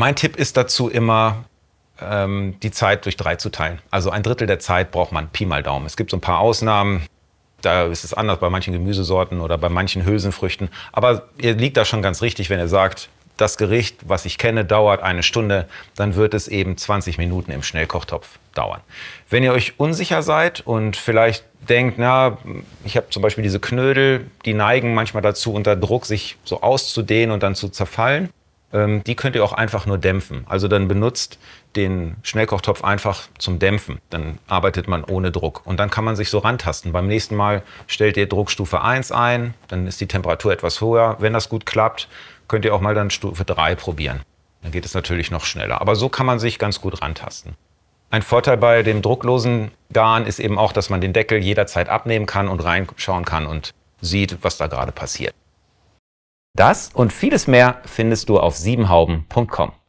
Mein Tipp ist dazu immer, ähm, die Zeit durch drei zu teilen. Also ein Drittel der Zeit braucht man Pi mal Daumen. Es gibt so ein paar Ausnahmen. Da ist es anders bei manchen Gemüsesorten oder bei manchen Hülsenfrüchten. Aber ihr liegt da schon ganz richtig, wenn ihr sagt, das Gericht, was ich kenne, dauert eine Stunde, dann wird es eben 20 Minuten im Schnellkochtopf dauern. Wenn ihr euch unsicher seid und vielleicht denkt, na, ich habe zum Beispiel diese Knödel, die neigen manchmal dazu, unter Druck sich so auszudehnen und dann zu zerfallen, ähm, die könnt ihr auch einfach nur dämpfen. Also dann benutzt den Schnellkochtopf einfach zum Dämpfen. Dann arbeitet man ohne Druck. Und dann kann man sich so rantasten. Beim nächsten Mal stellt ihr Druckstufe 1 ein, dann ist die Temperatur etwas höher. Wenn das gut klappt, könnt ihr auch mal dann Stufe 3 probieren. Dann geht es natürlich noch schneller. Aber so kann man sich ganz gut rantasten. Ein Vorteil bei dem drucklosen Garn ist eben auch, dass man den Deckel jederzeit abnehmen kann und reinschauen kann und sieht, was da gerade passiert. Das und vieles mehr findest du auf siebenhauben.com.